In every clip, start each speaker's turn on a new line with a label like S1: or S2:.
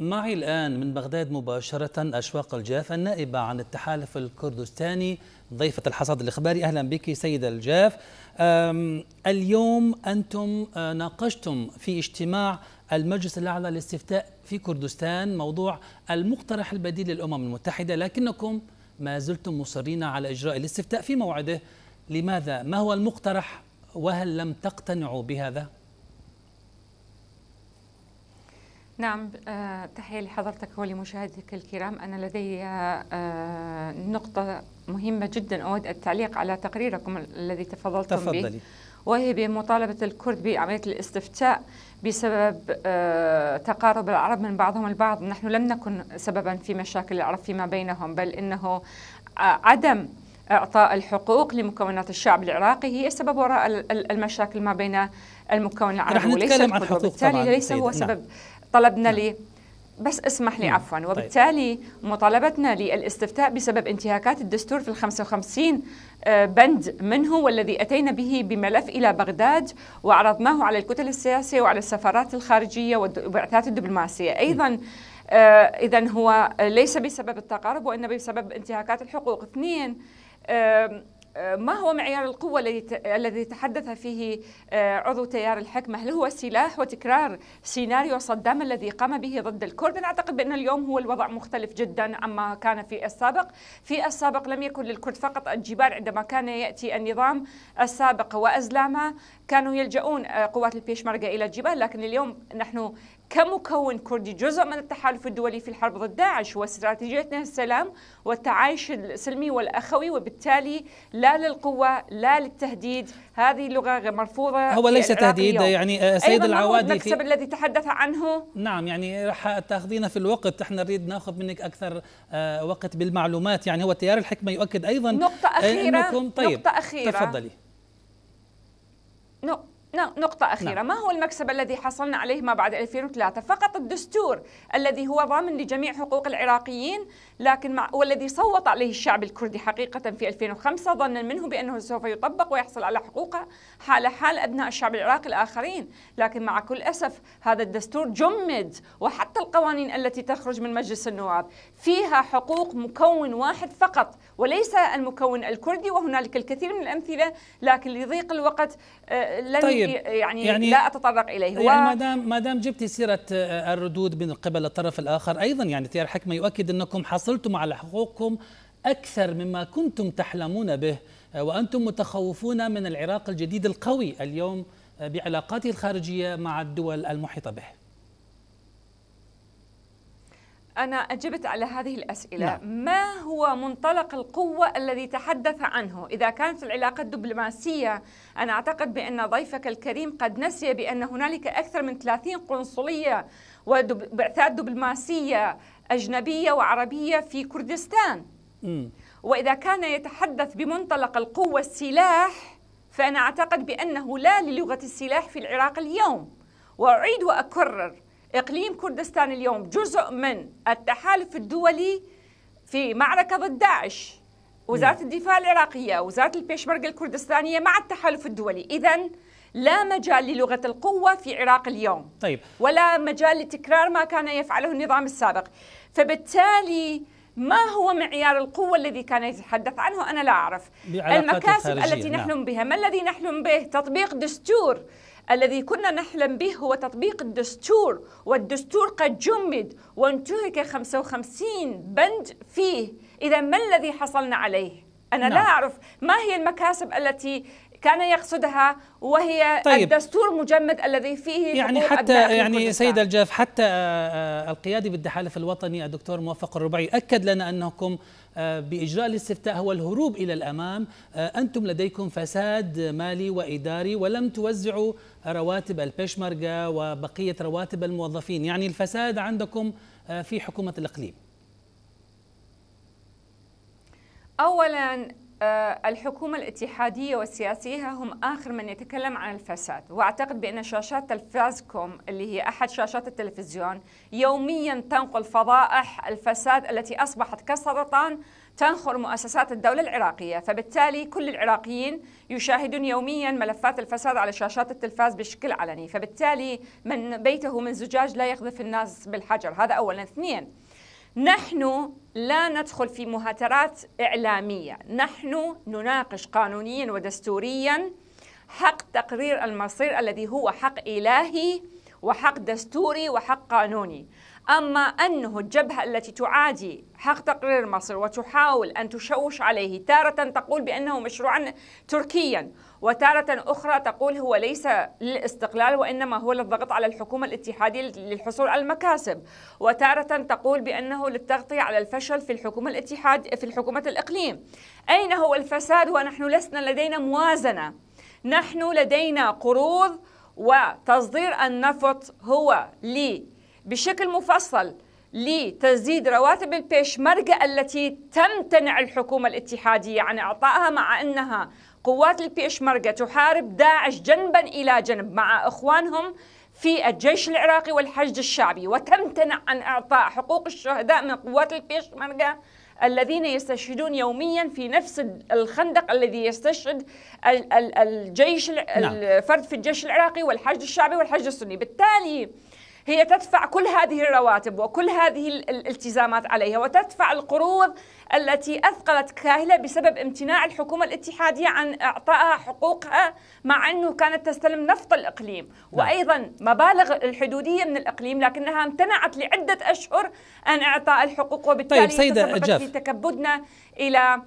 S1: معي الآن من بغداد مباشرة أشواق الجاف النائبة عن التحالف الكردستاني ضيفة الحصاد الإخباري أهلا بك سيدة الجاف اليوم أنتم آه، ناقشتم في اجتماع المجلس الأعلى للاستفتاء في كردستان موضوع المقترح البديل للأمم المتحدة لكنكم ما زلتم مصرين على إجراء الاستفتاء في موعده لماذا؟ ما هو المقترح وهل لم تقتنعوا بهذا؟
S2: نعم آه، تحية لحضرتك ولمشاهدك الكرام أنا لدي آه، آه، نقطة مهمة جدا أود التعليق على تقريركم الذي تفضلتم تفضلي. به وهي بمطالبة الكرد بعملية الاستفتاء بسبب تقارب العرب من بعضهم البعض نحن لم نكن سببا في مشاكل العرب فيما بينهم بل إنه عدم إعطاء الحقوق لمكونات الشعب العراقي هي سبب وراء المشاكل ما بين المكون العربي وليس الحقوق بالتالي ليس هو سبب نعم. طلبنا نعم. لي بس اسمح لي نعم. عفوا طيب. وبالتالي مطالبتنا للاستفتاء بسبب انتهاكات الدستور في ال 55 آه، بند منه والذي أتينا به بملف إلى بغداد وعرضناه على الكتل السياسية وعلى السفارات الخارجية والبعثات الدبلوماسية نعم. أيضا آه، إذا هو ليس بسبب التقارب وإنما بسبب انتهاكات الحقوق اثنين آه، ما هو معيار القوة الذي تحدث فيه آه، عضو تيار الحكمة هل هو سلاح وتكرار سيناريو صدام الذي قام به ضد الكرد أنا أعتقد بأن اليوم هو الوضع مختلف جدا عما كان في السابق في السابق لم يكن للكرد فقط الجبال عندما كان يأتي النظام السابق وأزلامه كانوا يلجؤون آه، قوات البيشمركة إلى الجبال لكن اليوم نحن كمكون كردي جزء من التحالف الدولي في الحرب ضد داعش واستراتيجيتنا السلام والتعايش السلمي والأخوي وبالتالي لا للقوة لا للتهديد هذه اللغة مرفوضة هو ليس تهديد يعني آه، سيد العوادي المكسب في الذي تحدث عنه نعم يعني
S1: راح تاخذينا في الوقت احنا نريد ناخذ منك أكثر آه، وقت بالمعلومات يعني هو تيار الحكمة يؤكد أيضا نقطة أخيرة أنكم طيب نقطة أخيرة تفضلي
S2: نقطة نقطة أخيرة نعم. ما هو المكسب الذي حصلنا عليه ما بعد 2003 فقط الدستور الذي هو ضامن لجميع حقوق العراقيين لكن مع والذي صوت عليه الشعب الكردي حقيقة في 2005 ظنا منه بأنه سوف يطبق ويحصل على حقوقه حال حال أبناء الشعب العراقي الآخرين لكن مع كل أسف هذا الدستور جمد وحتى القوانين التي تخرج من مجلس النواب فيها حقوق مكون واحد فقط وليس المكون الكردي وهنالك الكثير من الأمثلة لكن لضيق الوقت آه، لن طيب يعني, يعني لا أتطرق إليه يعني ما
S1: دام ما دام جبتي سيرة آه، الردود من قبل الطرف الآخر أيضا يعني تيار حكمة يؤكد أنكم حصل حصلتم على حقوقكم أكثر مما كنتم تحلمون به آه، وأنتم متخوفون من العراق الجديد القوي اليوم آه، بعلاقاته الخارجية مع الدول المحيطة به
S2: أنا أجبت على هذه الأسئلة لا. نعم. ما هو منطلق القوة الذي تحدث عنه إذا كانت العلاقة الدبلوماسية أنا أعتقد بأن ضيفك الكريم قد نسي بأن هنالك أكثر من 30 قنصلية وبعثات دبلوماسية أجنبية وعربية في كردستان وإذا كان يتحدث بمنطلق القوة السلاح فأنا أعتقد بأنه لا للغة السلاح في العراق اليوم وأعيد وأكرر إقليم كردستان اليوم جزء من التحالف الدولي في معركة ضد داعش وزارة الدفاع العراقية وزارة البيشمرق الكردستانية مع التحالف الدولي إذا لا مجال للغة القوة في عراق اليوم طيب. ولا مجال لتكرار ما كان يفعله النظام السابق فبالتالي ما هو معيار القوة الذي كان يتحدث عنه أنا لا أعرف المكاسب التي نحلم نعم. بها ما الذي نحلم به تطبيق دستور الذي كنا نحلم به هو تطبيق الدستور والدستور قد جمد وانتهك 55 بند فيه إذا ما الذي حصلنا عليه؟ أنا نعم. لا أعرف ما هي المكاسب التي كان يقصدها وهي طيب. الدستور المجمد الذي فيه يعني حتى يعني
S1: سيد الجاف حتى آه، آه، القيادي بالتحالف الوطني الدكتور موفق الربيعي اكد لنا انكم آه، باجراء الاستفتاء هو الهروب الى الامام انتم لديكم فساد مالي واداري ولم توزعوا رواتب البشمركة وبقيه رواتب الموظفين يعني الفساد عندكم في حكومه الاقليم
S2: اولا آه، الحكومة الاتحادية والسياسية هم آخر من يتكلم عن الفساد وأعتقد بأن شاشات تلفازكم اللي هي أحد شاشات التلفزيون يوميا تنقل فضائح الفساد التي أصبحت كسرطان تنخر مؤسسات الدولة العراقية فبالتالي كل العراقيين يشاهدون يوميا ملفات الفساد على شاشات التلفاز بشكل علني فبالتالي من بيته من زجاج لا يقذف الناس بالحجر هذا أولا اثنين نحن لا ندخل في مهاترات إعلامية نحن نناقش قانونيا ودستوريا حق تقرير المصير الذي هو حق إلهي وحق دستوري وحق قانوني أما أنه الجبهة التي تعادي حق تقرير مصر وتحاول أن تشوش عليه تارة تقول بأنه مشروعا تركيا وتارة أخرى تقول هو ليس للاستقلال وإنما هو للضغط على الحكومة الاتحادية للحصول على المكاسب وتارة تقول بأنه للتغطية على الفشل في الحكومة الاتحاد في الحكومة الإقليم أين هو الفساد ونحن لسنا لدينا موازنة نحن لدينا قروض وتصدير النفط هو لي بشكل مفصل لتزيد رواتب البيشمركة التي تمتنع الحكومة الاتحادية عن إعطائها مع أنها قوات البيشمركة تحارب داعش جنبا إلى جنب مع إخوانهم في الجيش العراقي والحشد الشعبي وتمتنع عن إعطاء حقوق الشهداء من قوات البيشمركة الذين يستشهدون يوميا في نفس الخندق الذي يستشهد الجيش نعم. الفرد في الجيش العراقي والحشد الشعبي والحشد السني بالتالي هي تدفع كل هذه الرواتب وكل هذه الالتزامات عليها وتدفع القروض التي أثقلت كاهلة بسبب امتناع الحكومة الاتحادية عن إعطائها حقوقها مع أنه كانت تستلم نفط الإقليم نعم. وأيضا مبالغ الحدودية من الإقليم لكنها امتنعت لعدة أشهر عن إعطاء الحقوق وبالتالي طيب سيدة في تكبدنا إلى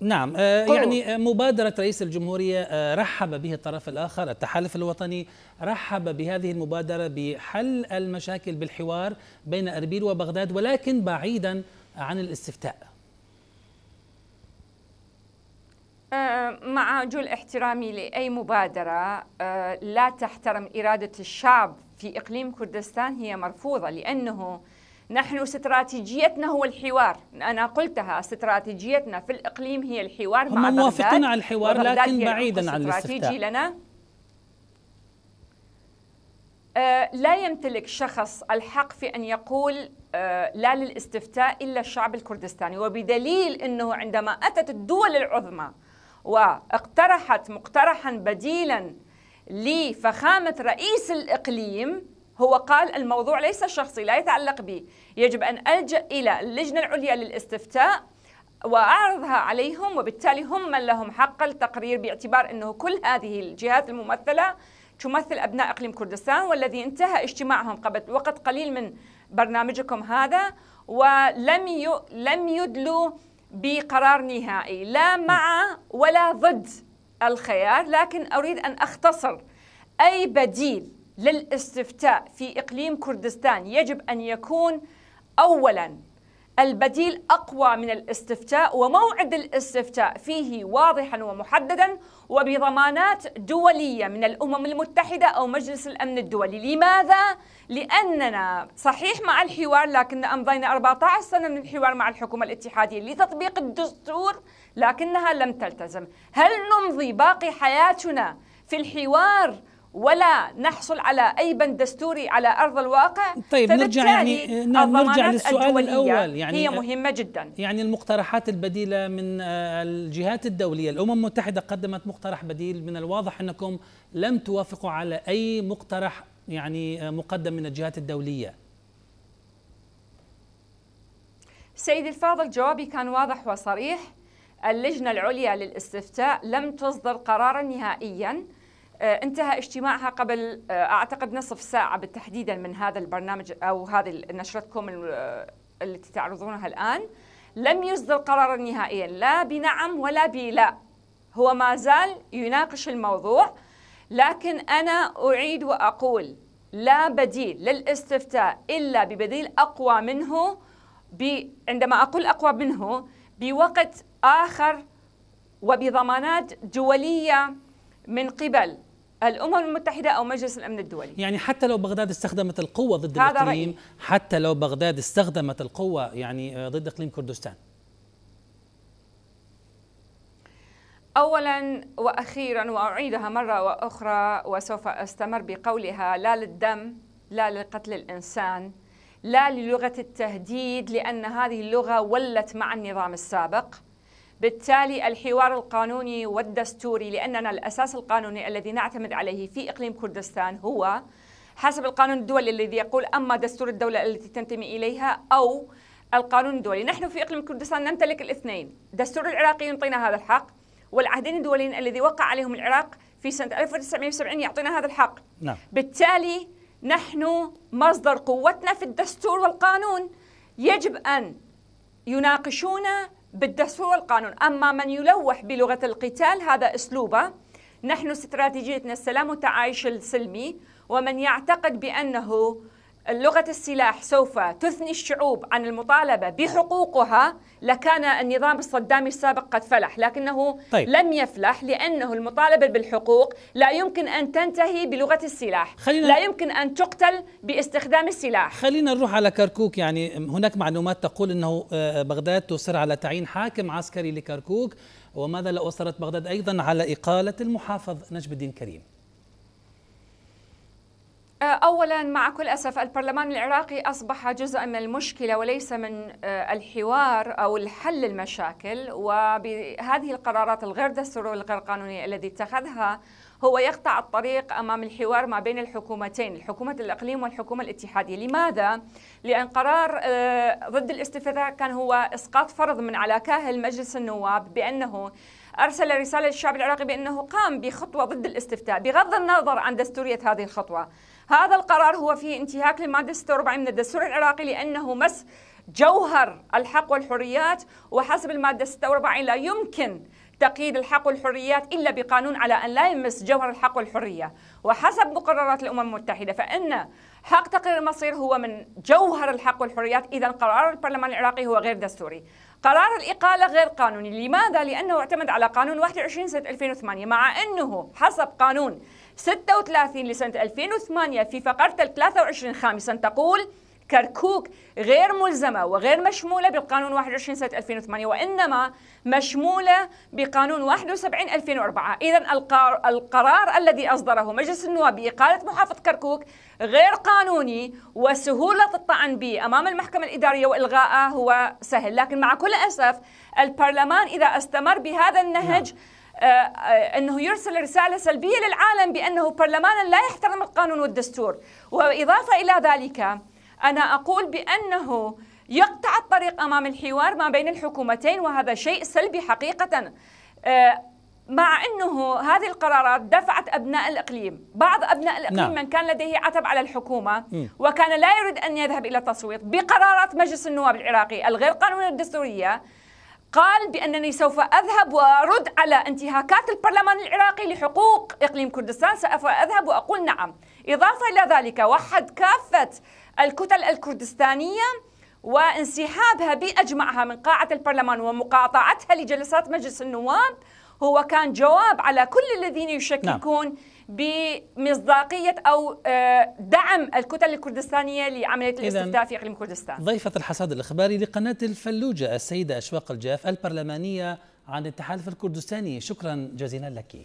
S1: نعم آه، يعني آه، مبادرة رئيس الجمهورية آه، رحب به الطرف الآخر التحالف الوطني رحب بهذه المبادرة بحل المشاكل بالحوار بين أربيل وبغداد ولكن بعيدا عن الاستفتاء
S2: مع جل احترامي لأي مبادرة لا تحترم إرادة الشعب في إقليم كردستان هي مرفوضة لأنه نحن استراتيجيتنا هو الحوار أنا قلتها استراتيجيتنا في الإقليم هي الحوار هم مع بغداد موافقين على الحوار لكن بعيدا عن الاستفتاء لنا آه لا يمتلك شخص الحق في أن يقول آه لا للاستفتاء إلا الشعب الكردستاني وبدليل أنه عندما أتت الدول العظمى واقترحت مقترحا بديلا لفخامة رئيس الإقليم هو قال الموضوع ليس شخصي لا يتعلق بي يجب أن ألجأ إلى اللجنة العليا للاستفتاء وأعرضها عليهم وبالتالي هم من لهم حق التقرير باعتبار أنه كل هذه الجهات الممثلة تمثل أبناء إقليم كردستان والذي انتهى اجتماعهم قبل وقت قليل من برنامجكم هذا ولم لم يدلوا بقرار نهائي لا مع ولا ضد الخيار لكن أريد أن أختصر أي بديل للاستفتاء في إقليم كردستان يجب أن يكون أولا البديل أقوى من الاستفتاء وموعد الاستفتاء فيه واضحا ومحددا وبضمانات دولية من الأمم المتحدة أو مجلس الأمن الدولي لماذا؟ لأننا صحيح مع الحوار لكن أمضينا 14 سنة من الحوار مع الحكومة الاتحادية لتطبيق الدستور لكنها لم تلتزم هل نمضي باقي حياتنا في الحوار ولا نحصل على اي بند دستوري على ارض الواقع طيب نرجع يعني نعم نرجع للسؤال الاول يعني هي مهمه جدا
S1: يعني المقترحات البديله من آه، الجهات الدوليه الامم المتحده قدمت مقترح بديل من الواضح انكم لم توافقوا على اي مقترح يعني آه، مقدم من الجهات الدوليه
S2: سيدي الفاضل جوابي كان واضح وصريح اللجنه العليا للاستفتاء لم تصدر قرارا نهائيا آه، انتهى اجتماعها قبل آه، اعتقد نصف ساعه بالتحديد من هذا البرنامج او هذه نشرتكم آه، التي تعرضونها الان لم يصدر قرارا نهائيا لا بنعم ولا بلا هو ما زال يناقش الموضوع لكن انا اعيد واقول لا بديل للاستفتاء الا ببديل اقوى منه عندما اقول اقوى منه بوقت اخر وبضمانات دوليه من قبل الامم المتحده او مجلس الامن الدولي
S1: يعني حتى لو بغداد استخدمت القوه ضد الاقليم رأيي. حتى لو بغداد استخدمت القوه يعني آه، ضد اقليم كردستان
S2: اولا واخيرا واعيدها مره واخرى وسوف استمر بقولها لا للدم لا لقتل الانسان لا للغه التهديد لان هذه اللغه ولت مع النظام السابق بالتالي الحوار القانوني والدستوري لأننا الأساس القانوني الذي نعتمد عليه في إقليم كردستان هو حسب القانون الدولي الذي يقول أما دستور الدولة التي تنتمي إليها أو القانون الدولي نحن في إقليم كردستان نمتلك الاثنين دستور العراقي يعطينا هذا الحق والعهدين الدوليين الذي وقع عليهم العراق في سنة 1970 يعطينا هذا الحق نعم. بالتالي نحن مصدر قوتنا في الدستور والقانون يجب أن يناقشونا بالدهس هو القانون أما من يلوح بلغة القتال هذا أسلوبه نحن استراتيجيتنا السلام والتعايش السلمي ومن يعتقد بأنه لغة السلاح سوف تثني الشعوب عن المطالبة بحقوقها لكان النظام الصدامي السابق قد فلح لكنه طيب. لم يفلح لأنه المطالبة بالحقوق لا يمكن أن تنتهي بلغة السلاح خلينا لا يمكن أن تقتل باستخدام السلاح
S1: خلينا نروح على كركوك يعني هناك معلومات تقول أنه آه، بغداد تصر على تعيين حاكم عسكري لكركوك وماذا لو أصرت بغداد أيضا على إقالة المحافظ نجم الدين كريم
S2: آه، اولا مع كل اسف البرلمان العراقي اصبح جزءا من المشكله وليس من آه، الحوار او الحل المشاكل وبهذه القرارات الغير دستوريه والغير قانونيه التي اتخذها هو يقطع الطريق امام الحوار ما بين الحكومتين، حكومه الاقليم والحكومه الاتحاديه، لماذا؟ لان قرار آه، ضد الاستفتاء كان هو اسقاط فرض من على كاهل مجلس النواب بانه ارسل رساله للشعب العراقي بانه قام بخطوه ضد الاستفتاء بغض النظر عن دستوريه هذه الخطوه. هذا القرار هو فيه انتهاك للمادة 46 من الدستور العراقي لأنه مس جوهر الحق والحريات وحسب المادة 46 لا يمكن تقييد الحق والحريات إلا بقانون على أن لا يمس جوهر الحق والحرية وحسب مقررات الأمم المتحدة فإن حق تقرير المصير هو من جوهر الحق والحريات إذا قرار البرلمان العراقي هو غير دستوري قرار الإقالة غير قانوني لماذا؟ لأنه اعتمد على قانون 21 سنة 2008 مع أنه حسب قانون 36 لسنة 2008 في فقرة ال 23 خامسا تقول كركوك غير ملزمة وغير مشمولة بالقانون 21 سنة 2008 وإنما مشمولة بقانون 71 2004 إذا القرار الذي أصدره مجلس النواب بإقالة محافظ كركوك غير قانوني وسهولة الطعن به أمام المحكمة الإدارية وإلغائه هو سهل لكن مع كل أسف البرلمان إذا استمر بهذا النهج نعم. آه، آه، أنه يرسل رسالة سلبية للعالم بأنه برلمانا لا يحترم القانون والدستور وإضافة إلى ذلك أنا أقول بأنه يقطع الطريق أمام الحوار ما بين الحكومتين وهذا شيء سلبي حقيقة آه، مع انه هذه القرارات دفعت ابناء الاقليم، بعض ابناء الاقليم نعم. من كان لديه عتب على الحكومه وكان لا يريد ان يذهب الى التصويت بقرارات مجلس النواب العراقي الغير قانونيه الدستوريه قال بأنني سوف أذهب وأرد على انتهاكات البرلمان العراقي لحقوق إقليم كردستان سوف أذهب وأقول نعم إضافة إلى ذلك وحد كافة الكتل الكردستانية وانسحابها بأجمعها من قاعة البرلمان ومقاطعتها لجلسات مجلس النواب هو كان جواب على كل الذين نعم. يشككون نعم. بمصداقية أو آه، دعم الكتل الكردستانية لعملية الاستفتاء في إقليم كردستان
S1: ضيفة الحصاد الإخباري لقناة الفلوجة السيدة أشواق الجاف البرلمانية عن التحالف الكردستاني شكرا جزيلا لك